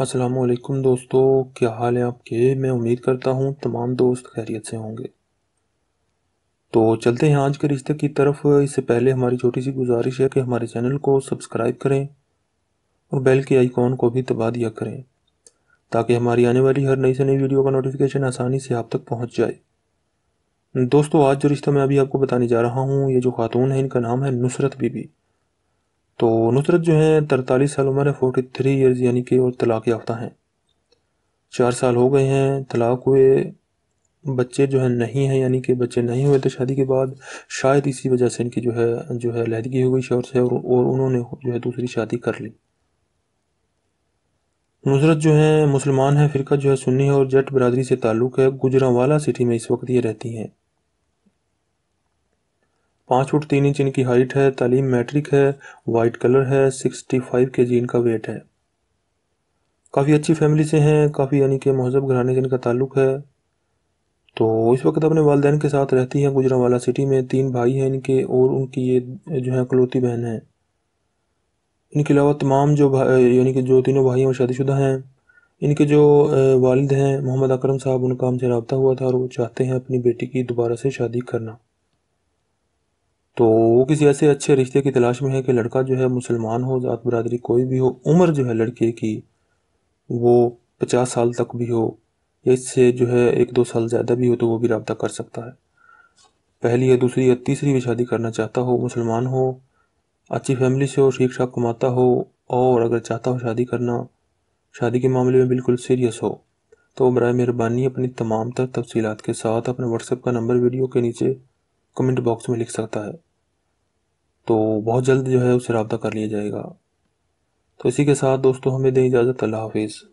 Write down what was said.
असलकम दोस्तों क्या हाल है आपके मैं उम्मीद करता हूँ तमाम दोस्त खैरियत से होंगे तो चलते हैं आज के रिश्ते की तरफ इससे पहले हमारी छोटी सी गुजारिश है कि हमारे चैनल को सब्सक्राइब करें और बेल के आइकॉन को भी दबा दिया करें ताकि हमारी आने वाली हर नई से नई वीडियो का नोटिफिकेशन आसानी से आप तक पहुँच जाए दोस्तों आज जो रिश्ता मैं अभी आपको बताने जा रहा हूँ ये जो खातून है इनका नाम है नुसरत बीबी तो नुसरत जो है तरतालीस साल उम्र है फोर्टी थ्री ईयर्स यानी कि और तलाक याफ्ता हैं चार साल हो गए हैं तलाक हुए बच्चे जो है नहीं हैं यानी कि बच्चे नहीं हुए थे शादी के बाद शायद इसी वजह से इनकी जो है जो है लहदगी हो गई शोर से और, और उन्होंने जो है दूसरी शादी कर ली नुसरत जो है मुसलमान है फ़िरका जो है सुन्नी है और जट बरदरी से ताल्लुक़ है गुजरावाला सिटी में इस वक्त ये रहती हैं पाँच फुट तीन इंच इनकी हाइट है तालीम मैट्रिक है वाइट कलर है सिक्सटी फाइव के जी इनका वेट है काफ़ी अच्छी फैमिली से हैं काफ़ी यानी कि महजब घराने से इनका ताल्लुक है तो इस वक्त अपने वालदेन के साथ रहती हैं गुजरावाला सिटी में तीन भाई हैं इनके और उनकी ये जो है कलौती बहन है इनके अलावा तमाम जो यानी कि जो तीनों भाई हैं वो शादीशुदा हैं इनके जो वालिद हैं मोहम्मद अकरम साहब उनका हमसे रबता हुआ था और वो चाहते हैं अपनी बेटी की दोबारा से शादी करना तो वो किसी ऐसे अच्छे रिश्ते की तलाश में है कि लड़का जो है मुसलमान हो ज़ात बरदरी कोई भी हो उम्र जो है लड़के की वो पचास साल तक भी हो या इससे जो है एक दो साल ज़्यादा भी हो तो वो भी रबता कर सकता है पहली या दूसरी या तीसरी भी शादी करना चाहता हो मुसलमान हो अच्छी फैमिली से हो ठीक ठाक कमाता हो और अगर चाहता हो शादी करना शादी के मामले में बिल्कुल सीरियस हो तो बर मेहरबानी अपनी तमाम तर तफसीत के साथ अपने व्हाट्सएप का नंबर वीडियो के नीचे कमेंट बॉक्स में लिख सकता है तो बहुत जल्द जो है उससे रबता कर लिया जाएगा तो इसी के साथ दोस्तों हमें दें इजाज़त अल्लाह हाफिज़